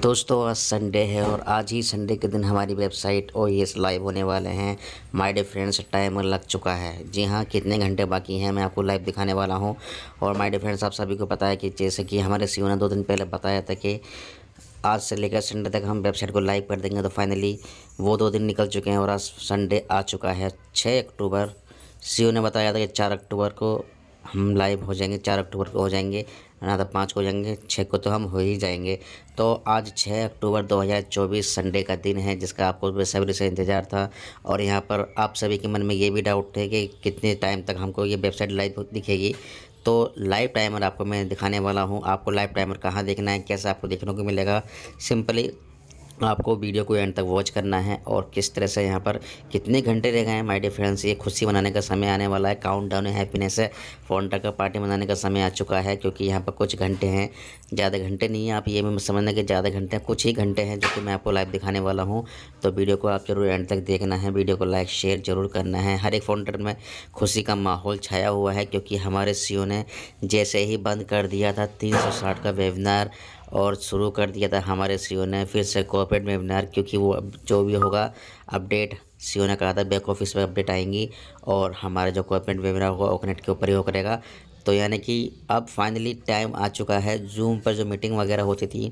दोस्तों आज संडे है और आज ही संडे के दिन हमारी वेबसाइट ओ एस लाइव होने वाले हैं माय डे फ्रेंड्स टाइम लग चुका है जी हाँ कितने घंटे बाकी हैं मैं आपको लाइव दिखाने वाला हूँ और माय डे फ्रेंड्स आप सभी को पता है कि जैसे कि हमारे सी ने दो दिन पहले बताया था कि आज से लेकर संडे तक हम वेबसाइट को लाइव कर देंगे तो फाइनली वो दो दिन निकल चुके हैं और आज संडे आ चुका है छः अक्टूबर सी ने बताया था कि चार अक्टूबर को हम लाइव हो जाएंगे चार अक्टूबर को हो जाएंगे ना तो पाँच को जाएंगे छः को तो हम हो ही जाएंगे तो आज छः अक्टूबर 2024 संडे का दिन है जिसका आपको बेसब्री से इंतज़ार था और यहाँ पर आप सभी के मन में ये भी डाउट थे कि कितने टाइम तक हमको ये वेबसाइट लाइव दिखेगी तो लाइव टाइमर आपको मैं दिखाने वाला हूँ आपको लाइव टाइमर कहाँ देखना है कैसे आपको देखने को मिलेगा सिंपली आपको वीडियो को एंड तक वॉच करना है और किस तरह से यहाँ पर कितने घंटे रह गए हैं माय डियर फ्रेंड्स ये खुशी मनाने का समय आने वाला है काउंट डाउन हैप्पीनेस है फोनटा का पार्टी मनाने का समय आ चुका है क्योंकि यहाँ पर कुछ घंटे हैं ज़्यादा घंटे नहीं है आप ये भी समझना कि ज़्यादा घंटे हैं कुछ ही घंटे हैं जो कि मैं आपको लाइव दिखाने वाला हूँ तो वीडियो को आप जरूर एंड तक देखना है वीडियो को लाइक शेयर जरूर करना है हर एक फोन में खुशी का माहौल छाया हुआ है क्योंकि हमारे सी e ने जैसे ही बंद कर दिया था तीन का वेबिनार और शुरू कर दिया था हमारे सी ने फिर से कॉपरेट वेबिनार क्योंकि वो जो भी होगा अपडेट सी ने कहा था बैक ऑफिस में अपडेट आएंगी और हमारा जो कॉपरेट वेबिनार होगा ओकनेट के ऊपर ही हो करेगा तो यानी कि अब फाइनली टाइम आ चुका है जूम पर जो मीटिंग वगैरह होती थी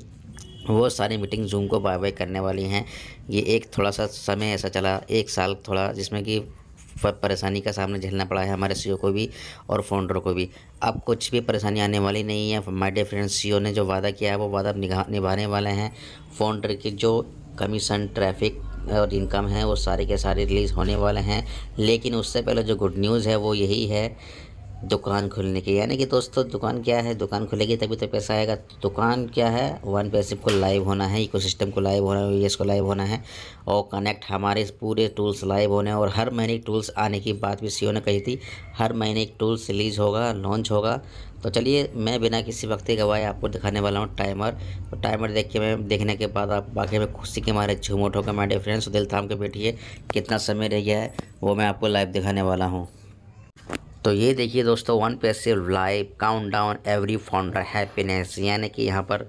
वो सारी मीटिंग जूम को बाय बाय करने वाली हैं ये एक थोड़ा सा समय ऐसा चला एक साल थोड़ा जिसमें कि परेशानी का सामना झेलना पड़ा है हमारे सी को भी और फाउंडर को भी अब कुछ भी परेशानी आने वाली नहीं है माय डे फ्रेंड्स सी ने जो वादा किया है वो वादा निभाने वाले हैं फाउंडर की जो कमीशन ट्रैफिक और इनकम है वो सारे के सारे रिलीज़ होने वाले हैं लेकिन उससे पहले जो गुड न्यूज़ है वो यही है दुकान खुलने की यानी कि दोस्तों दुकान क्या है दुकान खुलेगी तभी तो पैसा आएगा दुकान क्या है वन पैसिव को लाइव होना है इकोसिस्टम को लाइव होना है यूएस को लाइव होना है और कनेक्ट हमारे पूरे टूल्स लाइव होने हैं और हर महीने टूल्स आने की बात भी सीओ ने कही थी हर महीने एक टूल्स रिलीज होगा लॉन्च होगा तो चलिए मैं बिना किसी वक्त की गवाए आपको दिखाने वाला हूँ टाइमर तो टाइमर देख के मैं देखने के बाद आप बाकी में खुशी के मारे झूम उठोगे मैं डिफ्रेंस दिल थाम के बैठिए कितना समय रह गया है वो मैं आपको लाइव दिखाने वाला हूँ तो ये देखिए दोस्तों one passive live countdown every founder happiness यानी कि यहाँ पर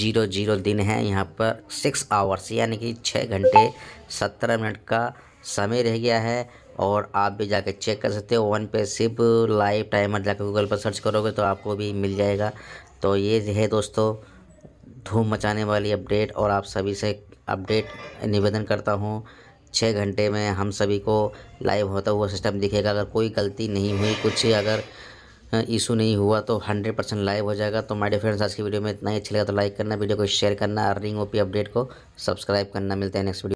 जीरो जीरो दिन है यहाँ पर सिक्स आवर्स यानी कि छः घंटे सत्रह मिनट का समय रह गया है और आप भी जाके चेक कर सकते हो वन पे सिप लाइव टाइमर जाकर गूगल पर सर्च करोगे तो आपको भी मिल जाएगा तो ये है दोस्तों धूम मचाने वाली अपडेट और आप सभी से अपडेट निवेदन करता हूँ छः घंटे में हम सभी को लाइव होता हुआ सिस्टम दिखेगा अगर कोई गलती नहीं हुई कुछ अगर इशू नहीं हुआ तो 100 परसेंट लाइव हो जाएगा तो माय डियर फ्रेंड्स आज की वीडियो में इतना ही अच्छा लगा तो लाइक करना वीडियो को शेयर करना अर्निंग ओपी अपडेट को सब्सक्राइब करना मिलता है नेक्स्ट वीडियो